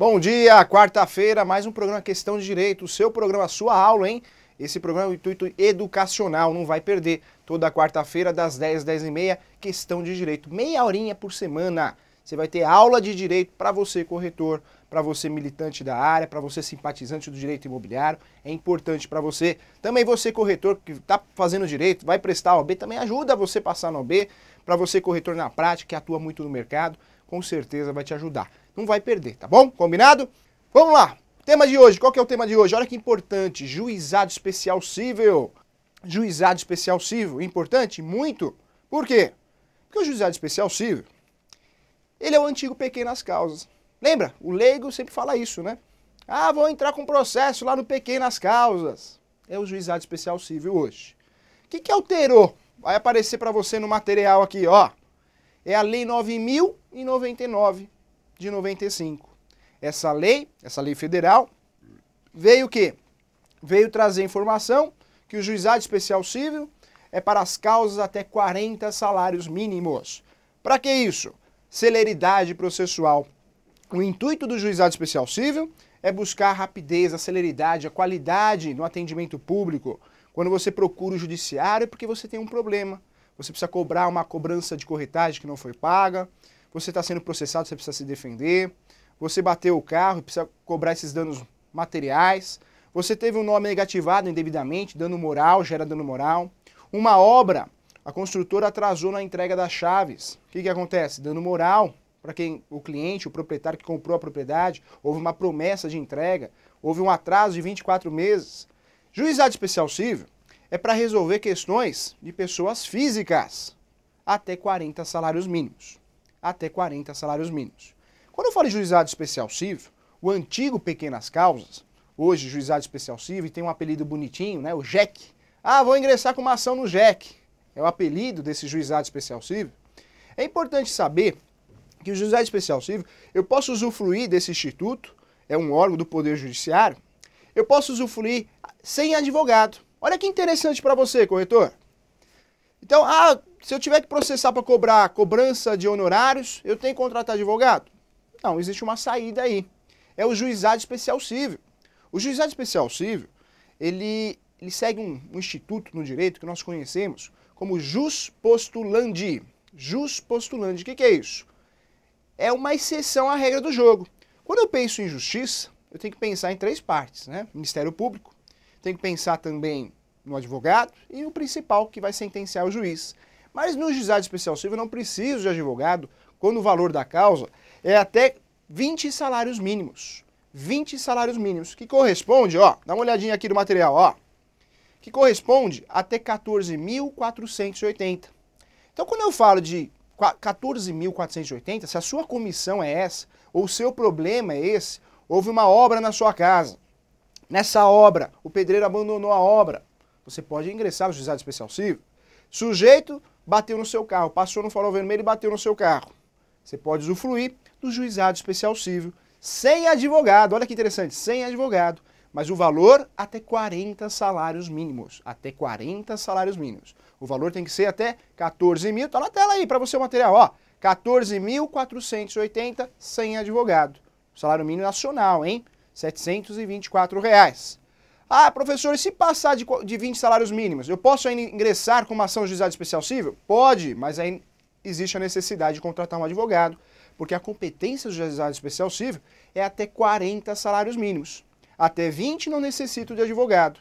Bom dia, quarta-feira, mais um programa Questão de Direito, o seu programa, a sua aula, hein? Esse programa é intuito educacional, não vai perder. Toda quarta-feira, das 10 às 10 e meia, Questão de Direito. Meia horinha por semana. Você vai ter aula de direito para você, corretor, para você, militante da área, para você, simpatizante do direito imobiliário. É importante para você. Também você, corretor, que está fazendo direito, vai prestar a OB, também ajuda você passar na OB. Para você, corretor na prática, que atua muito no mercado com certeza vai te ajudar. Não vai perder, tá bom? Combinado? Vamos lá! Tema de hoje, qual que é o tema de hoje? Olha que importante, juizado especial civil. Juizado especial civil, importante? Muito. Por quê? Porque o juizado especial civil, ele é o antigo pequenas causas. Lembra? O leigo sempre fala isso, né? Ah, vou entrar com processo lá no pequenas causas. É o juizado especial civil hoje. O que, que alterou? Vai aparecer para você no material aqui, ó é a Lei 9.099 de 95. Essa lei, essa lei federal, veio o quê? Veio trazer informação que o juizado especial civil é para as causas até 40 salários mínimos. Para que isso? Celeridade processual. O intuito do juizado especial civil é buscar a rapidez, a celeridade, a qualidade no atendimento público. Quando você procura o judiciário é porque você tem um problema você precisa cobrar uma cobrança de corretagem que não foi paga, você está sendo processado, você precisa se defender, você bateu o carro, precisa cobrar esses danos materiais, você teve um nome negativado indevidamente, dano moral, gera dano moral. Uma obra, a construtora atrasou na entrega das chaves. O que, que acontece? Dano moral para quem o cliente, o proprietário que comprou a propriedade, houve uma promessa de entrega, houve um atraso de 24 meses. Juizado especial civil é para resolver questões de pessoas físicas até 40 salários mínimos. Até 40 salários mínimos. Quando eu falo de juizado especial civil, o antigo Pequenas Causas, hoje juizado especial civil, e tem um apelido bonitinho, né, o JEC. Ah, vou ingressar com uma ação no JEC. É o apelido desse juizado especial civil. É importante saber que o juizado especial civil, eu posso usufruir desse instituto, é um órgão do Poder Judiciário, eu posso usufruir sem advogado. Olha que interessante para você, corretor. Então, ah, se eu tiver que processar para cobrar cobrança de honorários, eu tenho que contratar advogado? Não, existe uma saída aí. É o juizado especial civil. O juizado especial civil, ele, ele segue um, um instituto no direito que nós conhecemos como jus postulandi. Jus postulandi, o que, que é isso? É uma exceção à regra do jogo. Quando eu penso em justiça, eu tenho que pensar em três partes, né? Ministério Público, tem que pensar também no advogado e no principal que vai sentenciar o juiz. Mas no juizado especial civil não preciso de advogado quando o valor da causa é até 20 salários mínimos. 20 salários mínimos, que corresponde, ó, dá uma olhadinha aqui no material, ó, que corresponde até 14.480. Então, quando eu falo de 14.480, se a sua comissão é essa, ou o seu problema é esse, houve uma obra na sua casa, nessa obra, o pedreiro abandonou a obra, você pode ingressar no juizado especial civil. Sujeito bateu no seu carro, passou no farol vermelho e bateu no seu carro. Você pode usufruir do juizado especial civil sem advogado. Olha que interessante, sem advogado. Mas o valor até 40 salários mínimos. Até 40 salários mínimos. O valor tem que ser até 14 mil. Tá na tela aí para você o material, ó. 14.480 sem advogado. Salário mínimo nacional, hein? 724 reais. Ah, professor, e se passar de, de 20 salários mínimos, eu posso ainda ingressar com uma ação judicial especial civil? Pode, mas aí existe a necessidade de contratar um advogado, porque a competência do juizado especial civil é até 40 salários mínimos. Até 20 não necessito de advogado.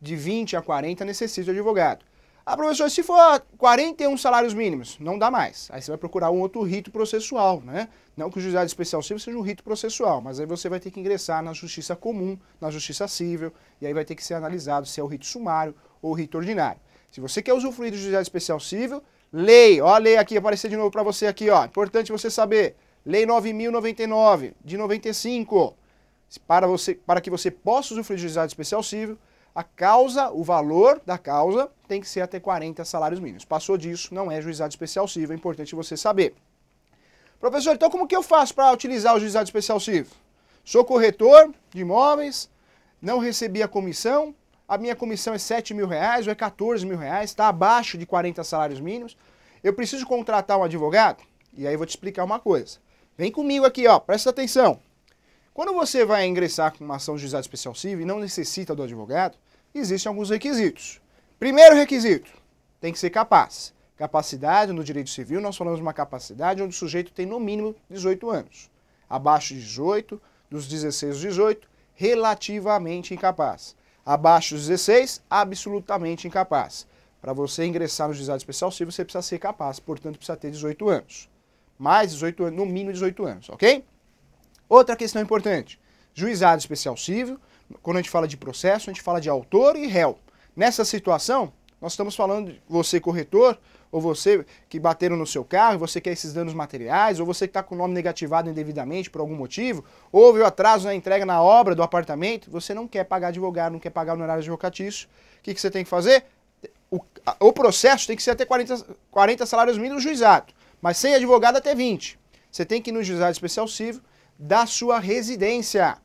De 20 a 40 necessito de advogado. Ah, professor, se for 41 ah, salários mínimos, não dá mais. Aí você vai procurar um outro rito processual, né? Não que o juizado especial civil seja um rito processual, mas aí você vai ter que ingressar na justiça comum, na justiça civil, e aí vai ter que ser analisado se é o rito sumário ou o rito ordinário. Se você quer usufruir do juizado especial civil, lei, ó a lei aqui, aparecer de novo para você aqui, ó. Importante você saber, lei 9099, de 95, para, você, para que você possa usufruir do juizado especial civil, a causa, o valor da causa tem que ser até 40 salários mínimos. Passou disso, não é juizado especial civil, é importante você saber. Professor, então como que eu faço para utilizar o juizado especial civil? Sou corretor de imóveis, não recebi a comissão, a minha comissão é 7 mil reais ou é 14 mil reais, está abaixo de 40 salários mínimos. Eu preciso contratar um advogado? E aí eu vou te explicar uma coisa. Vem comigo aqui, ó, presta atenção. Quando você vai ingressar com uma ação de juizado especial civil e não necessita do advogado, existem alguns requisitos. Primeiro requisito, tem que ser capaz. Capacidade no direito civil, nós falamos de uma capacidade onde o sujeito tem no mínimo 18 anos. Abaixo de 18, dos 16 aos 18, relativamente incapaz. Abaixo dos 16, absolutamente incapaz. Para você ingressar no juizado especial civil, você precisa ser capaz, portanto, precisa ter 18 anos. Mais 18 anos, no mínimo 18 anos, ok? Outra questão importante: juizado especial civil, quando a gente fala de processo, a gente fala de autor e réu. Nessa situação, nós estamos falando de você corretor, ou você que bateram no seu carro, você quer esses danos materiais, ou você que está com o nome negativado indevidamente por algum motivo, houve o atraso na entrega na obra do apartamento, você não quer pagar advogado, não quer pagar de advocatício, o que, que você tem que fazer? O, o, processo tem que ser até 40, 40 salários mínimos juizado, mas sem advogado até 20. Você tem que ir no juizado especial civil, da sua residência,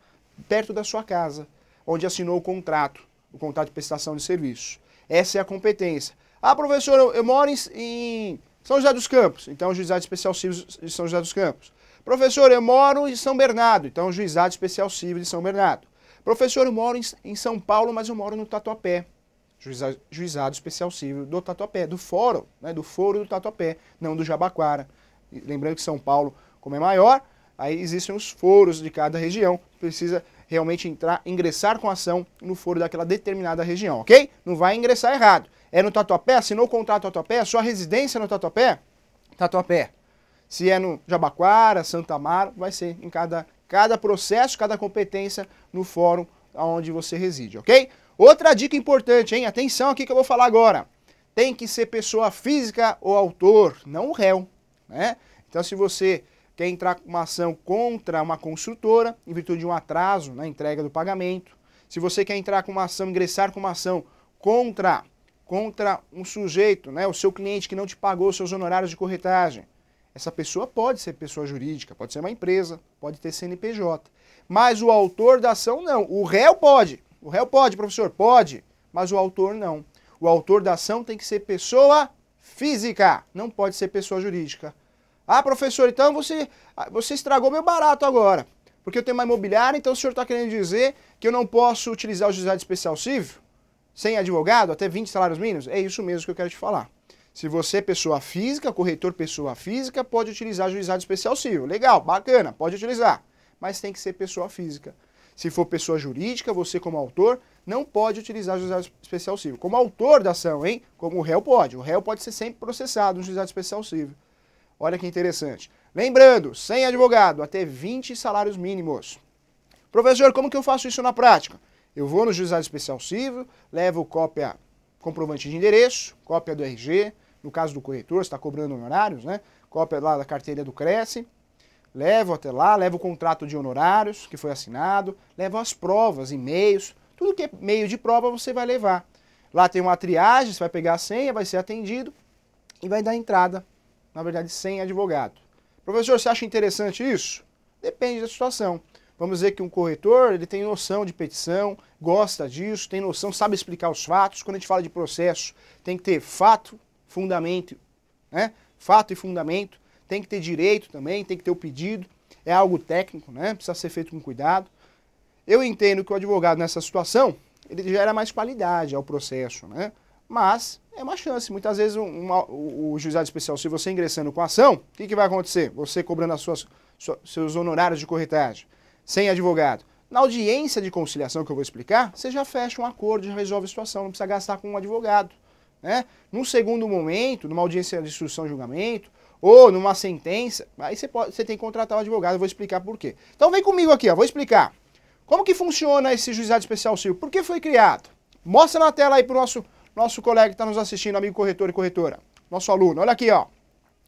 perto da sua casa, onde assinou o contrato, o contrato de prestação de serviço. Essa é a competência. Ah, professor, eu, eu moro em, em, São José dos Campos, então Juizado Especial Civil de São José dos Campos. Professor, eu moro em São Bernardo, então Juizado Especial Civil de São Bernardo. Professor, eu moro em, em São Paulo, mas eu moro no Tatuapé. Juizado, juizado Especial Civil do Tatuapé, do Fórum, né, do Foro do Tatuapé, não do Jabaquara. Lembrando que São Paulo, como é maior, Aí existem os foros de cada região, precisa realmente entrar, ingressar com ação no foro daquela determinada região, ok? Não vai ingressar errado. É no Tatuapé, assinou o contrato Tatuapé, sua residência é no Tatuapé, Tatuapé. Se é no Jabaquara, Santa Amaro, vai ser em cada, cada processo, cada competência no fórum onde você reside, ok? Outra dica importante, hein? Atenção aqui que eu vou falar agora. Tem que ser pessoa física ou autor, não o réu, né? Então se você quer entrar com uma ação contra uma construtora em virtude de um atraso na entrega do pagamento. Se você quer entrar com uma ação, ingressar com uma ação contra contra um sujeito, né, o seu cliente que não te pagou seus honorários de corretagem, essa pessoa pode ser pessoa jurídica, pode ser uma empresa, pode ter CNPJ. Mas o autor da ação não. O réu pode. O réu pode, professor, pode, mas o autor não. O autor da ação tem que ser pessoa física, não pode ser pessoa jurídica. Ah, professor, então você, ah, você estragou meu barato agora. Porque eu tenho uma imobiliária, então o senhor está querendo dizer que eu não posso utilizar o juizado especial civil? Sem advogado, até 20 salários mínimos? É isso mesmo que eu quero te falar. Se você é pessoa física, corretor pessoa física, pode utilizar o juizado especial civil. Legal, bacana, pode utilizar. Mas tem que ser pessoa física. Se for pessoa jurídica, você como autor não pode utilizar o juizado especial civil. Como autor da ação, hein? Como o réu pode. O réu pode ser sempre processado no juizado especial civil. Olha que interessante. Lembrando, sem advogado, até 20 salários mínimos. Professor, como que eu faço isso na prática? Eu vou no juizado especial civil, levo cópia comprovante de endereço, cópia do RG, no caso do corretor, está cobrando honorários, né? Cópia lá da carteira do Cresce. Levo até lá, levo o contrato de honorários que foi assinado, levo as provas, e-mails, tudo que é meio de prova você vai levar. Lá tem uma triagem, você vai pegar a senha, vai ser atendido e vai dar entrada na verdade, sem advogado. Professor, você acha interessante isso? Depende da situação. Vamos dizer que um corretor ele tem noção de petição, gosta disso, tem noção, sabe explicar os fatos. Quando a gente fala de processo, tem que ter fato, fundamento, né? Fato e fundamento. Tem que ter direito também, tem que ter o pedido. É algo técnico, né? Precisa ser feito com cuidado. Eu entendo que o advogado nessa situação ele gera mais qualidade ao processo, né? Mas é uma chance. Muitas vezes uma, o, o, juizado especial, se você ingressando com a ação, o que, que vai acontecer? Você cobrando as suas, seus honorários de corretagem, sem advogado. Na audiência de conciliação que eu vou explicar, você já fecha um acordo, já resolve a situação, não precisa gastar com um advogado. Né? Num segundo momento, numa audiência de instrução e julgamento, ou numa sentença, aí você, pode, você tem que contratar um advogado, eu vou explicar por quê. Então vem comigo aqui, ó, vou explicar. Como que funciona esse juizado especial civil? Por que foi criado? Mostra na tela aí para o nosso nosso colega que está nos assistindo, amigo corretor e corretora, nosso aluno. Olha aqui, ó.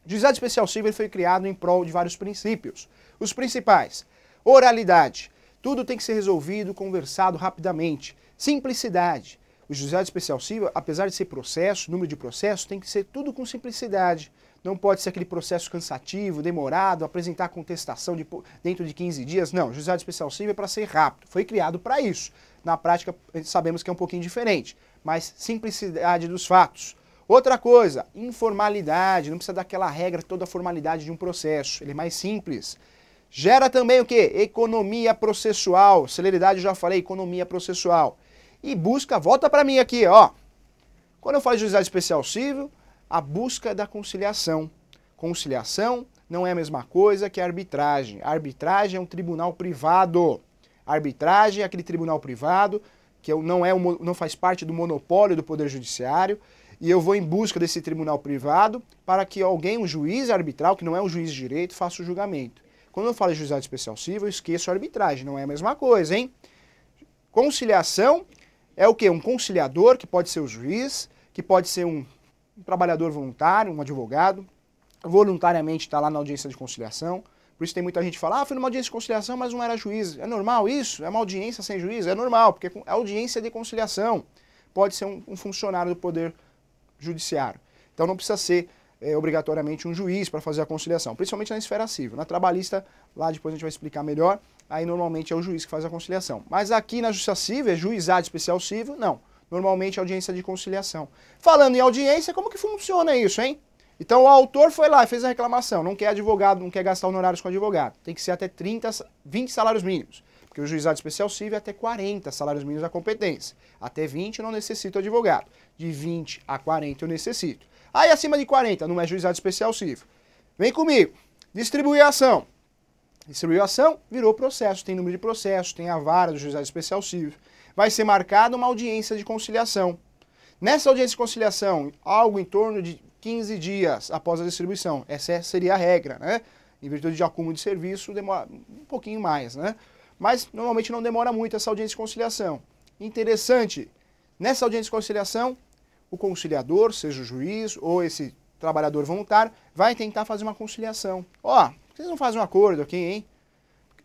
Juizado especial civil foi criado em prol de vários princípios. Os principais: oralidade. Tudo tem que ser resolvido, conversado rapidamente. Simplicidade. O juizado especial civil, apesar de ser processo, número de processos, tem que ser tudo com simplicidade. Não pode ser aquele processo cansativo, demorado, apresentar contestação de, dentro de 15 dias. Não, juizado especial civil é para ser rápido. Foi criado para isso. Na prática, sabemos que é um pouquinho diferente mas simplicidade dos fatos. Outra coisa, informalidade, não precisa daquela regra, toda a formalidade de um processo, ele é mais simples. Gera também o que? Economia processual, celeridade, já falei, economia processual. E busca, volta para mim aqui, ó. Quando eu falo de juizado especial civil, a busca da conciliação. Conciliação não é a mesma coisa que arbitragem. arbitragem é um tribunal privado. arbitragem é aquele tribunal privado que é não, é, não faz parte do monopólio do Poder Judiciário, e eu vou em busca desse tribunal privado para que alguém, um juiz arbitral, que não é um juiz de direito, faça o julgamento. Quando eu falo de juizado especial civil, eu esqueço a arbitragem, não é a mesma coisa, hein? Conciliação é o quê? Um conciliador, que pode ser o juiz, que pode ser um, um trabalhador voluntário, um advogado, voluntariamente está lá na audiência de conciliação, por isso tem muita gente que fala, ah, foi numa audiência de conciliação, mas não era juiz. É normal isso? É uma audiência sem juiz? É normal, porque é, é audiência de conciliação. Pode ser um, um funcionário do Poder Judiciário. Então não precisa ser é, obrigatoriamente um juiz para fazer a conciliação, principalmente na esfera civil. Na trabalhista, lá depois a gente vai explicar melhor, aí normalmente é o juiz que faz a conciliação. Mas aqui na justiça civil, é juizado especial civil? Não. Normalmente é audiência de conciliação. Falando em audiência, como que funciona isso, hein? Então o autor foi lá e fez a reclamação, não quer advogado, não quer gastar honorários com advogado. Tem que ser até 30, 20 salários mínimos. Porque o juizado especial civil é até 40 salários mínimos da competência. Até 20 eu não necessito advogado. De 20 a 40 eu necessito. Aí acima de 40 não é juizado especial civil. Vem comigo. Distribui a ação. Distribui a ação virou processo. Tem número de processo, tem a vara do juizado especial civil. Vai ser marcada uma audiência de conciliação. Nessa audiência de conciliação, algo em torno de 15 dias após a distribuição. Essa é, seria a regra, né? Em virtude de acúmulo de serviço, demora um pouquinho mais, né? Mas normalmente não demora muito essa audiência de conciliação. Interessante, nessa audiência de conciliação, o conciliador, seja o juiz ou esse trabalhador voluntário, vai tentar fazer uma conciliação. Ó, vocês não fazem um acordo aqui, hein?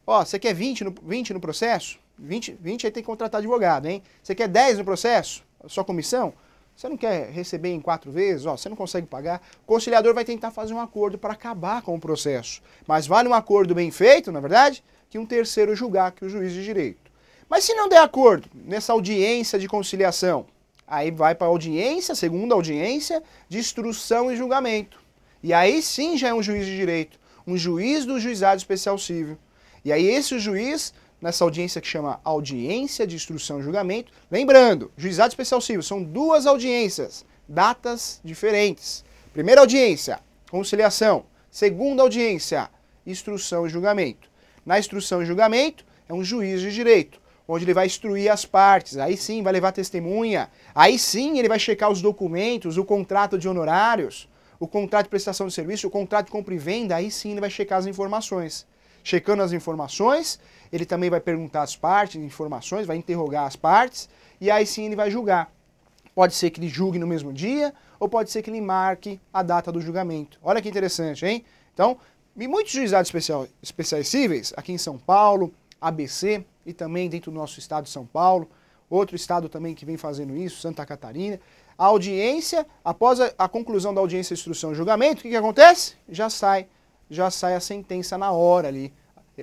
Ó, você quer 20 no, 20 no processo? 20, 20 aí tem que contratar advogado, hein? Você quer 10 no processo? Só comissão? Você não quer receber em quatro vezes? Ó, você não consegue pagar? O conciliador vai tentar fazer um acordo para acabar com o processo. Mas vale um acordo bem feito, na é verdade, que um terceiro julgar que o juiz de direito. Mas se não der acordo nessa audiência de conciliação, aí vai para a audiência, segunda audiência, de instrução e julgamento. E aí sim já é um juiz de direito, um juiz do juizado especial civil. E aí esse juiz nessa audiência que chama audiência de instrução e julgamento. Lembrando, juizado especial civil são duas audiências, datas diferentes. Primeira audiência, conciliação. Segunda audiência, instrução e julgamento. Na instrução e julgamento é um juiz de direito, onde ele vai instruir as partes. Aí sim, vai levar testemunha. Aí sim, ele vai checar os documentos, o contrato de honorários, o contrato de prestação de serviço, o contrato de compra e venda. Aí sim, ele vai checar as informações checando as informações, ele também vai perguntar as partes, informações, vai interrogar as partes, e aí sim ele vai julgar. Pode ser que ele julgue no mesmo dia, ou pode ser que ele marque a data do julgamento. Olha que interessante, hein? Então, e muitos juizados especial, especiais cíveis, aqui em São Paulo, ABC e também dentro do nosso estado de São Paulo, outro estado também que vem fazendo isso, Santa Catarina. A audiência, após a, a conclusão da audiência, instrução e julgamento, o que, que acontece? Já sai já sai a sentença na hora ali.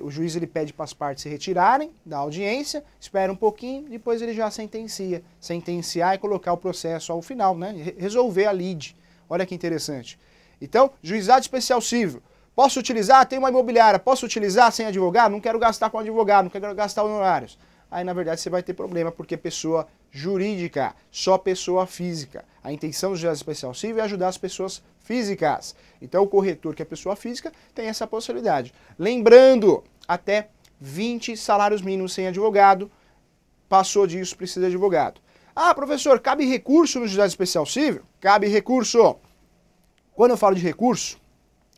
O juiz ele pede para as partes se retirarem da audiência, espera um pouquinho, depois ele já sentencia. Sentenciar e colocar o processo ao final, né? Resolver a lide. Olha que interessante. Então, juizado especial civil. Posso utilizar? Tem uma imobiliária. Posso utilizar sem advogado? Não quero gastar com advogado, não quero gastar honorários aí na verdade você vai ter problema, porque pessoa jurídica, só pessoa física. A intenção do juiz especial civil é ajudar as pessoas físicas. Então o corretor, que é pessoa física, tem essa possibilidade. Lembrando, até 20 salários mínimos sem advogado, passou disso, precisa de advogado. Ah, professor, cabe recurso no juiz especial civil? Cabe recurso. Quando eu falo de recurso,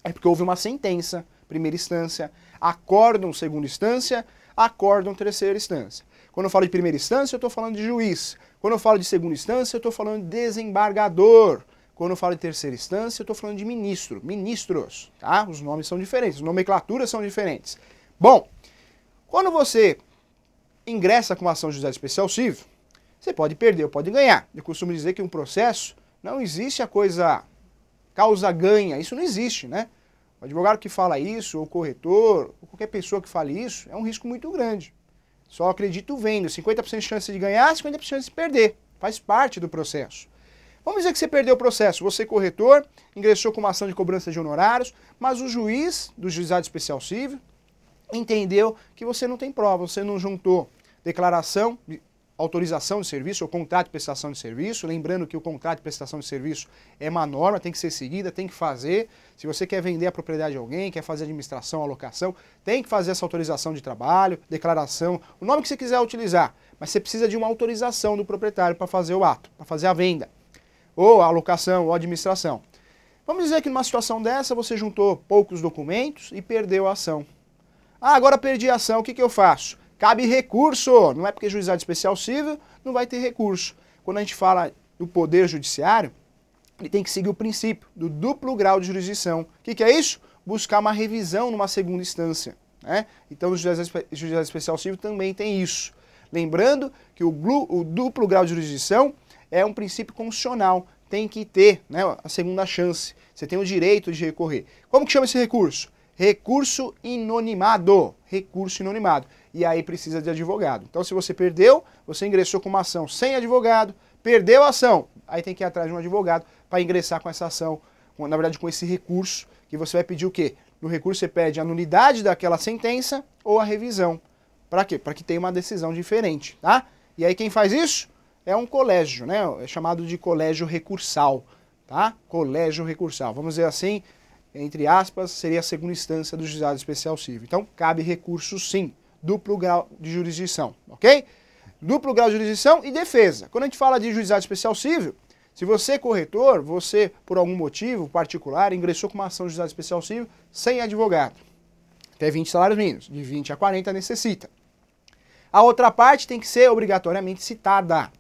é porque houve uma sentença, primeira instância, acórdão, segunda instância, acórdão terceira instância. Quando eu falo de primeira instância, eu estou falando de juiz. Quando eu falo de segunda instância, eu estou falando de desembargador. Quando eu falo de terceira instância, eu estou falando de ministro, ministros, tá? Os nomes são diferentes, as nomenclaturas são diferentes. Bom, quando você ingressa com uma ação judicial especial civil, você pode perder ou pode ganhar. Eu costumo dizer que um processo não existe a coisa causa-ganha, isso não existe, né? O advogado que fala isso, ou corretor, ou qualquer pessoa que fale isso, é um risco muito grande. Só acredito vendo, 50% de chance de ganhar, 50% de chance de perder. Faz parte do processo. Vamos dizer que você perdeu o processo, você corretor, ingressou com uma ação de cobrança de honorários, mas o juiz do juizado especial civil entendeu que você não tem prova, você não juntou declaração autorização de serviço ou contrato de prestação de serviço. Lembrando que o contrato de prestação de serviço é uma norma, tem que ser seguida, tem que fazer. Se você quer vender a propriedade de alguém, quer fazer administração, alocação, tem que fazer essa autorização de trabalho, declaração, o nome que você quiser utilizar. Mas você precisa de uma autorização do proprietário para fazer o ato, para fazer a venda, ou a alocação, ou a administração. Vamos dizer que numa situação dessa você juntou poucos documentos e perdeu a ação. Ah, agora perdi a ação, o que, que eu faço? Cabe recurso, não é porque juizado especial civil não vai ter recurso. Quando a gente fala do poder judiciário, ele tem que seguir o princípio do duplo grau de jurisdição. O que, que, é isso? Buscar uma revisão numa segunda instância. Né? Então, o juizado Especial Civil também tem isso. Lembrando que o, o, duplo grau de jurisdição é um princípio constitucional, tem que ter né, a segunda chance. Você tem o direito de recorrer. Como que chama esse recurso? Recurso inonimado. Recurso inonimado e aí precisa de advogado. Então, se você perdeu, você ingressou com uma ação sem advogado, perdeu a ação, aí tem que ir atrás de um advogado para ingressar com essa ação, com, na verdade, com esse recurso, que você vai pedir o quê? No recurso você pede a nulidade daquela sentença ou a revisão. Para quê? Para que tenha uma decisão diferente, tá? E aí quem faz isso é um colégio, né? É chamado de colégio recursal, tá? Colégio recursal. Vamos dizer assim, entre aspas, seria a segunda instância do juizado especial civil. Então, cabe recurso sim duplo grau de jurisdição, ok? Duplo grau de jurisdição e defesa. Quando a gente fala de juizado especial civil, se você é corretor, você, por algum motivo particular, ingressou com uma ação de juizado especial civil sem advogado. Até 20 salários mínimos, de 20 a 40 necessita. A outra parte tem que ser obrigatoriamente citada.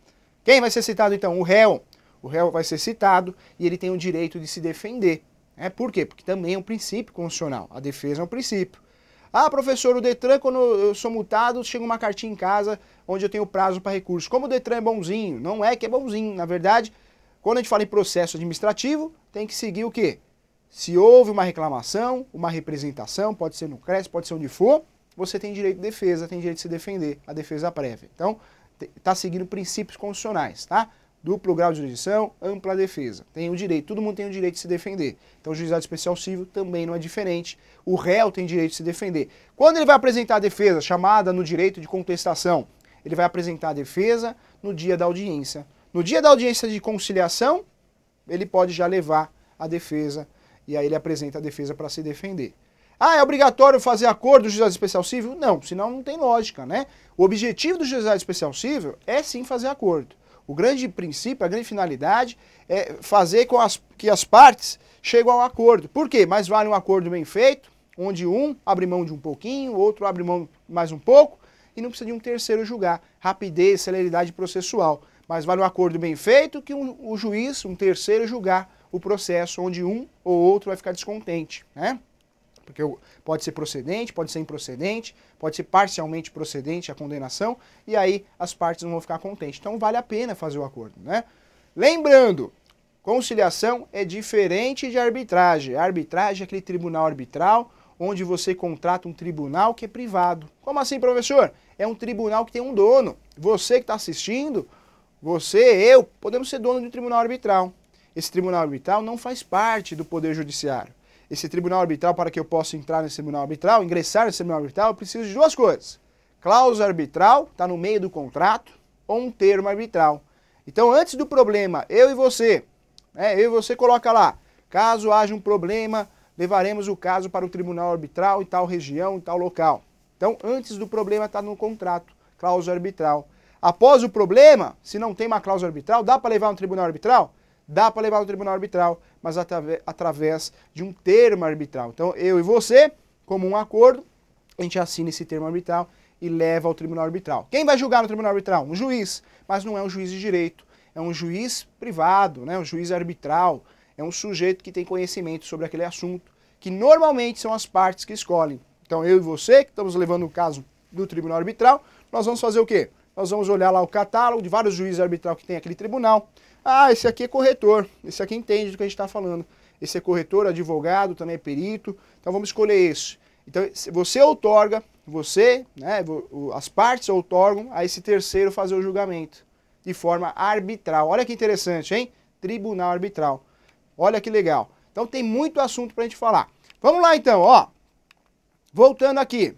Quem vai ser citado então? O réu. O réu vai ser citado e ele tem o direito de se defender. É Por quê? Porque também é um princípio constitucional. A defesa é um princípio. Ah, professor, o Detran, quando eu sou multado, chega uma cartinha em casa onde eu tenho prazo para recurso. Como o Detran é bonzinho? Não é que é bonzinho. Na verdade, quando a gente fala em processo administrativo, tem que seguir o quê? Se houve uma reclamação, uma representação, pode ser no CRES, pode ser onde for, você tem direito de defesa, tem direito de se defender, a defesa prévia. Então, está seguindo princípios constitucionais, tá? duplo grau de jurisdição, ampla defesa. Tem o direito, todo mundo tem o direito de se defender. Então o juizado especial civil também não é diferente. O réu tem direito de se defender. Quando ele vai apresentar a defesa, chamada no direito de contestação, ele vai apresentar a defesa no dia da audiência. No dia da audiência de conciliação, ele pode já levar a defesa e aí ele apresenta a defesa para se defender. Ah, é obrigatório fazer acordo do juizado especial civil? Não, senão não tem lógica, né? O objetivo do juizado especial civil é sim fazer acordo. O grande princípio, a grande finalidade é fazer com as, que as partes cheguem ao acordo. Por quê? Mais vale um acordo bem feito, onde um abre mão de um pouquinho, o outro abre mão mais um pouco, e não precisa de um terceiro julgar. Rapidez, celeridade processual. Mas vale um acordo bem feito que um, o juiz, um terceiro, julgar o processo, onde um ou outro vai ficar descontente. Né? porque pode ser procedente, pode ser improcedente, pode ser parcialmente procedente a condenação, e aí as partes não vão ficar contentes. Então vale a pena fazer o acordo, né? Lembrando, conciliação é diferente de arbitragem. A arbitragem é aquele tribunal arbitral onde você contrata um tribunal que é privado. Como assim, professor? É um tribunal que tem um dono. Você que está assistindo, você, eu, podemos ser dono de um tribunal arbitral. Esse tribunal arbitral não faz parte do Poder Judiciário esse tribunal arbitral, para que eu possa entrar nesse tribunal arbitral, ingressar nesse tribunal arbitral, eu preciso de duas coisas. Cláusula arbitral, está no meio do contrato, ou um termo arbitral. Então, antes do problema, eu e você, né, eu e você coloca lá, caso haja um problema, levaremos o caso para o tribunal arbitral em tal região, em tal local. Então, antes do problema está no contrato, cláusula arbitral. Após o problema, se não tem uma cláusula arbitral, dá para levar um tribunal arbitral? Dá para levar um tribunal arbitral mas através de um termo arbitral. Então, eu e você, como um acordo, a gente assina esse termo arbitral e leva ao tribunal arbitral. Quem vai julgar no tribunal arbitral? Um juiz, mas não é um juiz de direito, é um juiz privado, né? um juiz arbitral, é um sujeito que tem conhecimento sobre aquele assunto, que normalmente são as partes que escolhem. Então, eu e você, que estamos levando o caso do tribunal arbitral, nós vamos fazer o quê? nós vamos olhar lá o catálogo de vários juízes arbitral que tem aquele tribunal. Ah, esse aqui é corretor, esse aqui entende do que a gente está falando. Esse é corretor, advogado, também é perito, então vamos escolher esse. Então você outorga, você, né, as partes outorgam a esse terceiro fazer o julgamento de forma arbitral. Olha que interessante, hein? Tribunal arbitral. Olha que legal. Então tem muito assunto para a gente falar. Vamos lá então, ó. Voltando aqui.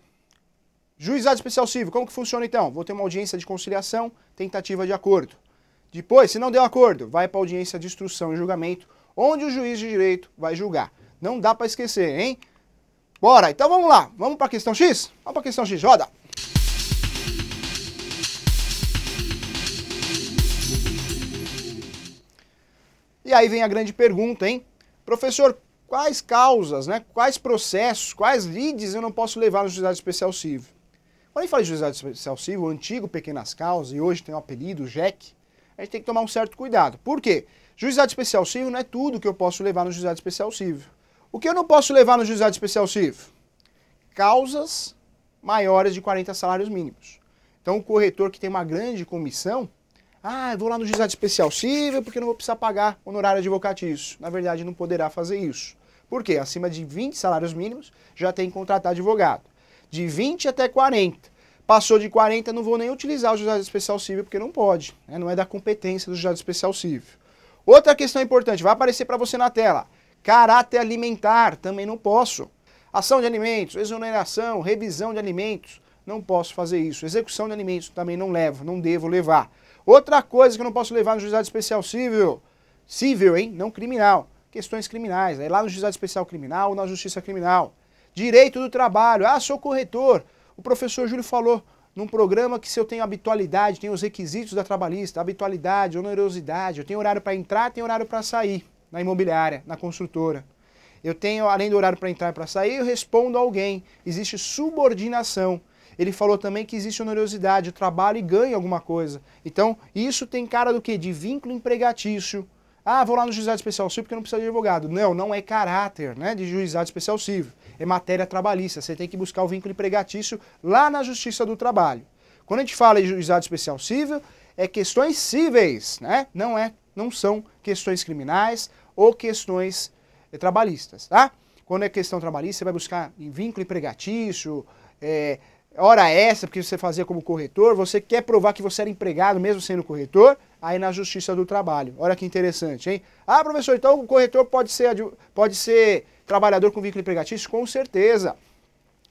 Juizado especial civil, como que funciona então? Vou ter uma audiência de conciliação, tentativa de acordo. Depois, se não deu acordo, vai para a audiência de instrução e julgamento, onde o juiz de direito vai julgar. Não dá para esquecer, hein? Bora, então vamos lá. Vamos para a questão X? Vamos para a questão X, roda! E aí vem a grande pergunta, hein? Professor, quais causas, né, quais processos, quais leads eu não posso levar no juizado especial civil? Quando a gente fala de juizado especial o antigo Pequenas Causas, e hoje tem o um apelido Jack. a gente tem que tomar um certo cuidado. Por quê? Juizado especial civil não é tudo que eu posso levar no juizado especial civil. O que eu não posso levar no juizado especial civil? Causas maiores de 40 salários mínimos. Então, o corretor que tem uma grande comissão, ah, eu vou lá no juizado especial civil porque não vou precisar pagar honorário advocatício. Na verdade, não poderá fazer isso. Por quê? Acima de 20 salários mínimos, já tem que contratar advogado de 20 até 40. Passou de 40, não vou nem utilizar o juizado especial civil, porque não pode. Né? Não é da competência do juizado especial civil. Outra questão importante, vai aparecer para você na tela. Caráter alimentar, também não posso. Ação de alimentos, exoneração, revisão de alimentos, não posso fazer isso. Execução de alimentos, também não levo, não devo levar. Outra coisa que eu não posso levar no juizado especial civil, civil, hein? Não criminal. Questões criminais, é lá no juizado especial criminal ou na justiça criminal. Direito do trabalho. Ah, sou corretor. O professor Júlio falou num programa que se eu tenho habitualidade, tenho os requisitos da trabalhista, habitualidade, onerosidade, eu tenho horário para entrar, tenho horário para sair na imobiliária, na construtora. Eu tenho, além do horário para entrar e para sair, eu respondo a alguém. Existe subordinação. Ele falou também que existe onerosidade, eu trabalho e ganho alguma coisa. Então, isso tem cara do quê? De vínculo empregatício. Ah, vou lá no juizado especial civil porque não precisa de advogado. Não, não é caráter né, de juizado especial civil é matéria trabalhista, você tem que buscar o vínculo empregatício lá na Justiça do Trabalho. Quando a gente fala em juizado especial civil, é questões cíveis, né? Não é, não são questões criminais ou questões eh, trabalhistas, tá? Quando é questão trabalhista, você vai buscar em vínculo empregatício, é, hora essa, porque você fazia como corretor, você quer provar que você era empregado mesmo sendo corretor, aí na Justiça do Trabalho. Olha que interessante, hein? Ah, professor, então o corretor pode ser, pode ser trabalhador com vínculo empregatício? Com certeza.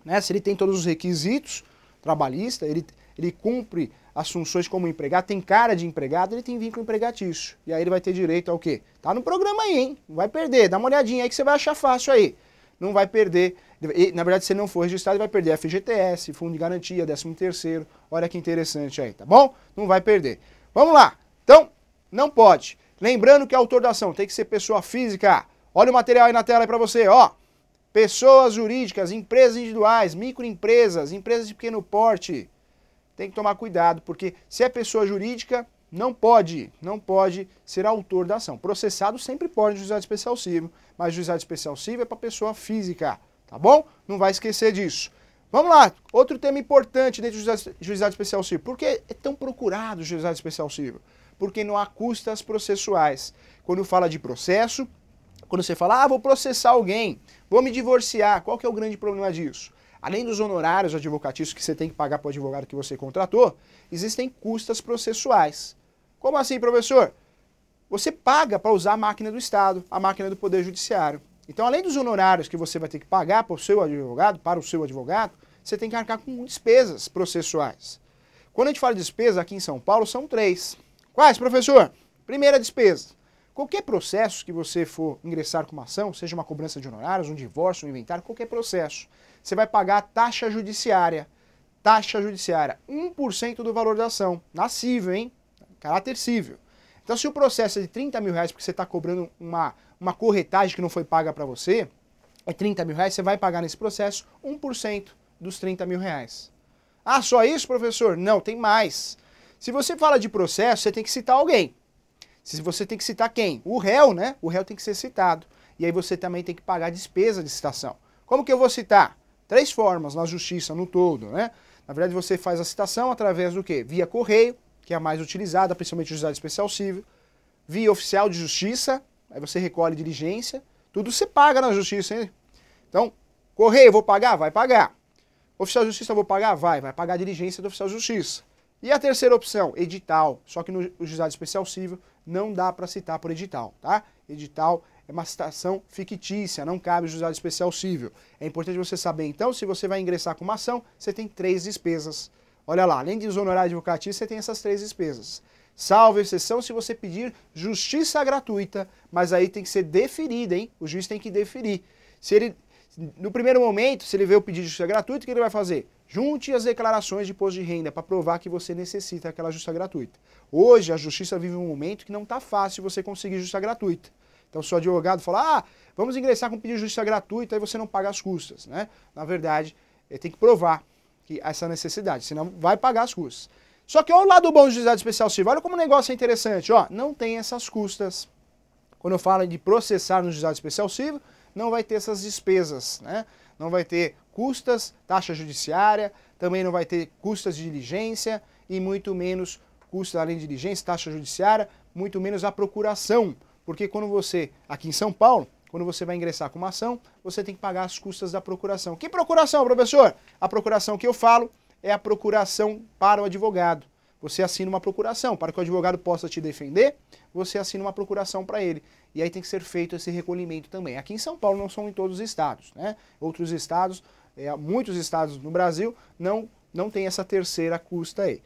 Né? Se ele tem todos os requisitos trabalhista, ele, ele cumpre as funções como empregado, tem cara de empregado, ele tem vínculo empregatício. E aí ele vai ter direito ao quê? Tá no programa aí, hein? Não vai perder. Dá uma olhadinha aí que você vai achar fácil aí. Não vai perder e, na verdade, se não for registrado, vai perder FGTS, Fundo de Garantia, 13 Terceiro Olha que interessante aí, tá bom? Não vai perder. Vamos lá. Então, não pode. Lembrando que é autor da ação tem que ser pessoa física. Olha o material aí na tela para você, ó. Pessoas jurídicas, empresas individuais, microempresas, empresas de pequeno porte. Tem que tomar cuidado, porque se é pessoa jurídica, não pode, não pode ser autor da ação. Processado sempre pode no juizado especial civil, mas juizado especial civil é para pessoa física tá bom? Não vai esquecer disso. Vamos lá, outro tema importante dentro do juizado, especial civil. Por que é tão procurado o juizado especial civil? Porque não há custas processuais. Quando fala de processo, quando você fala, ah, vou processar alguém, vou me divorciar, qual que é o grande problema disso? Além dos honorários advocatícios que você tem que pagar para o advogado que você contratou, existem custas processuais. Como assim, professor? Você paga para usar a máquina do Estado, a máquina do Poder Judiciário. Então, além dos honorários que você vai ter que pagar para o seu advogado, para o seu advogado, você tem que arcar com despesas processuais. Quando a gente fala de despesa aqui em São Paulo, são três. Quais, professor? Primeira despesa. Qualquer processo que você for ingressar com uma ação, seja uma cobrança de honorários, um divórcio, um inventário, qualquer processo, você vai pagar taxa judiciária. Taxa judiciária, 1% do valor da ação. Nascível, hein? Caráter cível. Então, se o processo é de 30 mil reais porque você está cobrando uma, uma corretagem que não foi paga para você, é 30 mil reais, você vai pagar nesse processo 1% dos 30 mil reais. Ah, só isso, professor? Não, tem mais. Se você fala de processo, você tem que citar alguém. Se você tem que citar quem? O réu, né? O réu tem que ser citado. E aí você também tem que pagar a despesa de citação. Como que eu vou citar? Três formas na justiça, no todo, né? Na verdade, você faz a citação através do quê? Via correio, que é a mais utilizada, principalmente o juizado especial civil, via oficial de justiça, aí você recolhe diligência, tudo você paga na justiça, hein? Então, correio, vou pagar? Vai pagar. Oficial de justiça, vou pagar? Vai, vai pagar a diligência do oficial de justiça. E a terceira opção, edital. Só que no juizado especial civil não dá para citar por edital, tá? Edital é uma citação fictícia, não cabe juizado especial civil. É importante você saber, então, se você vai ingressar com uma ação, você tem três despesas. Olha lá, além de exonerar advocatista, você tem essas três despesas. Salvo exceção se você pedir justiça gratuita, mas aí tem que ser deferida, hein? O juiz tem que deferir. Se ele, no primeiro momento, se ele vê o pedido de justiça gratuita, o que ele vai fazer? Junte as declarações de imposto de renda para provar que você necessita aquela justiça gratuita. Hoje, a justiça vive um momento que não está fácil você conseguir justiça gratuita. Então, se o advogado falar, ah, vamos ingressar com pedido de justiça gratuita, aí você não paga as custas, né? Na verdade, ele tem que provar que essa necessidade, senão vai pagar as custas. Só que olha o lado bom do juizado especial civil, olha como o negócio é interessante, ó, não tem essas custas. Quando eu falo de processar no juizado especial civil, não vai ter essas despesas, né? Não vai ter custas, taxa judiciária, também não vai ter custas de diligência e muito menos custas além de diligência, taxa judiciária, muito menos a procuração. Porque quando você, aqui em São Paulo, quando você vai ingressar com uma ação, você tem que pagar as custas da procuração. Que procuração, professor? A procuração que eu falo é a procuração para o advogado. Você assina uma procuração. Para que o advogado possa te defender, você assina uma procuração para ele. E aí tem que ser feito esse recolhimento também. Aqui em São Paulo não são em todos os estados, né? Outros estados, é, muitos estados no Brasil, não, não tem essa terceira custa aí.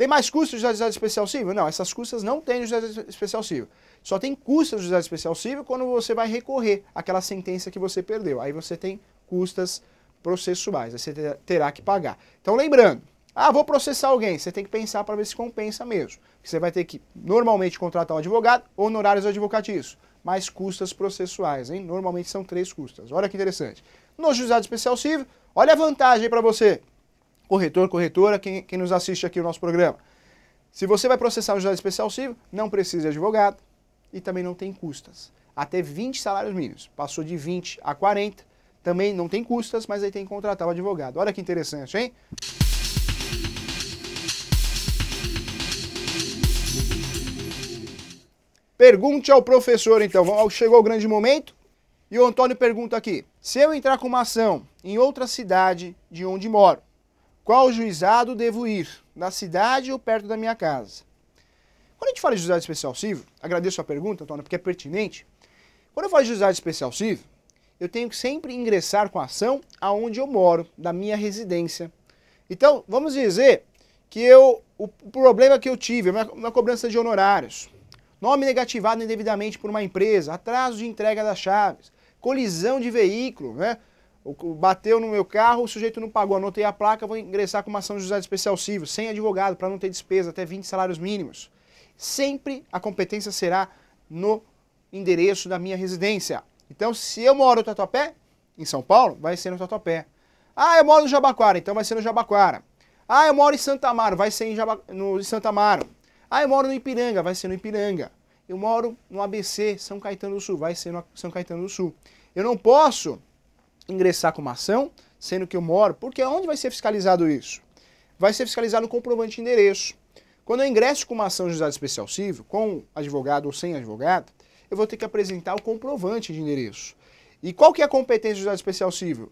Tem mais custos de juizado especial civil? Não, essas custas não tem juizado especial civil. Só tem custas de juizado especial civil quando você vai recorrer àquela sentença que você perdeu. Aí você tem custas processuais, aí você terá que pagar. Então lembrando, ah, vou processar alguém, você tem que pensar para ver se compensa mesmo. Você vai ter que normalmente contratar um advogado, honorários advocatícios, mais custas processuais, hein? Normalmente são três custas. Olha que interessante. No juizado especial civil, olha a vantagem para você corretor, corretora, quem, quem nos assiste aqui o no nosso programa. Se você vai processar um juizado especial civil, não precisa de advogado e também não tem custas. Até 20 salários mínimos. Passou de 20 a 40, também não tem custas, mas aí tem que contratar o advogado. Olha que interessante, hein? Pergunte ao professor, então. Chegou o grande momento. E o Antônio pergunta aqui: se eu entrar com uma ação em outra cidade de onde moro, qual juizado devo ir? Na cidade ou perto da minha casa? Quando a gente fala de juizado especial civil, agradeço a pergunta, Antônio, porque é pertinente. Quando eu falo de juizado especial civil, eu tenho que sempre ingressar com a ação aonde eu moro, da minha residência. Então, vamos dizer que eu, o problema que eu tive, uma cobrança de honorários, nome negativado indevidamente por uma empresa, atraso de entrega das chaves, colisão de veículo, né? Bateu no meu carro, o sujeito não pagou, anotei a placa, vou ingressar com uma ação de juizado especial civil, sem advogado, para não ter despesa, até 20 salários mínimos. Sempre a competência será no endereço da minha residência. Então, se eu moro no Tatuapé, em São Paulo, vai ser no Tatuapé. Ah, eu moro no Jabaquara, então vai ser no Jabaquara. Ah, eu moro em Santa Amaro, vai ser em Jaba... no em Santa Amaro. Ah, eu moro no Ipiranga, vai ser no Ipiranga. Eu moro no ABC, São Caetano do Sul, vai ser no São Caetano do Sul. Eu não posso ingressar com uma ação, sendo que eu moro, porque onde vai ser fiscalizado isso? Vai ser fiscalizado o comprovante de endereço. Quando eu ingresso com uma ação de juizado especial civil, com advogado ou sem advogado, eu vou ter que apresentar o comprovante de endereço. E qual que é a competência do juizado especial civil?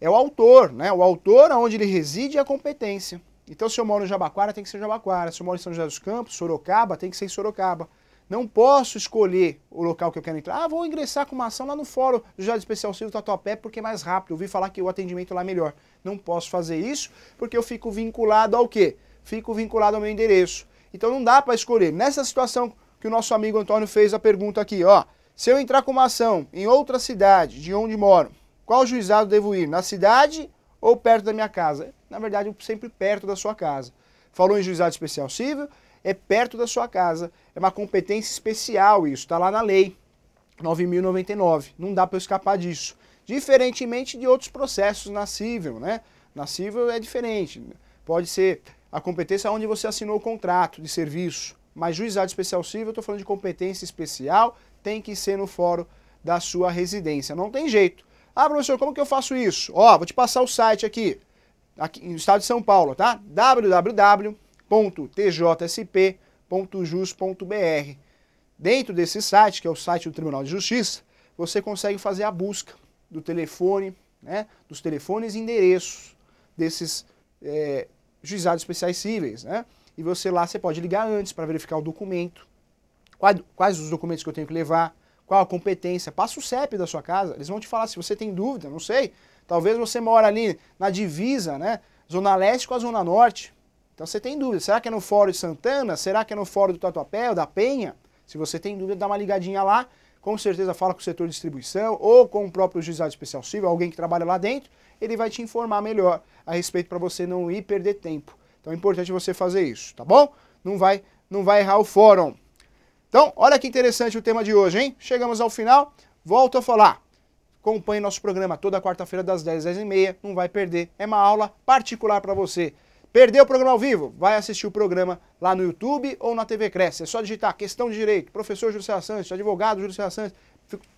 É o autor, né? O autor onde ele reside é a competência. Então, se eu moro em Jabaquara, tem que ser Jabaquara. Se eu moro em São José dos Campos, Sorocaba, tem que ser em Sorocaba. Não posso escolher o local que eu quero entrar. Ah, vou ingressar com uma ação lá no fórum do Jardim Especial Civil Tatuapé porque é mais rápido. Ouvi falar que o atendimento lá é melhor. Não posso fazer isso porque eu fico vinculado ao quê? Fico vinculado ao meu endereço. Então não dá para escolher. Nessa situação que o nosso amigo Antônio fez a pergunta aqui, ó. Se eu entrar com uma ação em outra cidade de onde moro, qual juizado devo ir? Na cidade ou perto da minha casa? Na verdade, sempre perto da sua casa. Falou em juizado especial civil, é perto da sua casa. É uma competência especial isso, está lá na lei 9.099. Não dá para eu escapar disso. Diferentemente de outros processos nascível, né? Nascível é diferente. Pode ser a competência onde você assinou o contrato de serviço. Mas juizado especial civil, eu estou falando de competência especial, tem que ser no fórum da sua residência. Não tem jeito. Ah, professor, como que eu faço isso? Ó, vou te passar o site aqui, aqui no estado de São Paulo, tá? www www.tjsp.jus.br. Dentro desse site, que é o site do Tribunal de Justiça, você consegue fazer a busca do telefone, né, dos telefones e endereços desses é, juizados especiais cíveis, né? E você lá, você pode ligar antes para verificar o documento, quais, quais os documentos que eu tenho que levar, qual a competência, passa o CEP da sua casa, eles vão te falar se você tem dúvida, não sei, talvez você mora ali na divisa, né, zona leste com a zona norte, então você tem dúvida, será que é no Fórum de Santana? Será que é no Fórum do Tatuapé ou da Penha? Se você tem dúvida, dá uma ligadinha lá, com certeza fala com o setor de distribuição ou com o próprio juizado especial civil, alguém que trabalha lá dentro, ele vai te informar melhor a respeito para você não ir perder tempo. Então é importante você fazer isso, tá bom? Não vai, não vai errar o fórum. Então, olha que interessante o tema de hoje, hein? Chegamos ao final, volto a falar. Acompanhe nosso programa toda quarta-feira das 10 às 10h30, não vai perder. É uma aula particular para você. Perdeu o programa ao vivo? Vai assistir o programa lá no YouTube ou na TV Cresce. É só digitar questão de direito, professor Júlio Santos, advogado Júlio Santos.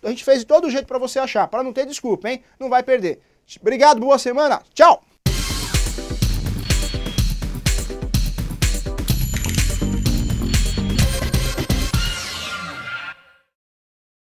A gente fez de todo jeito para você achar, para não ter desculpa, hein? Não vai perder. Obrigado, boa semana. Tchau!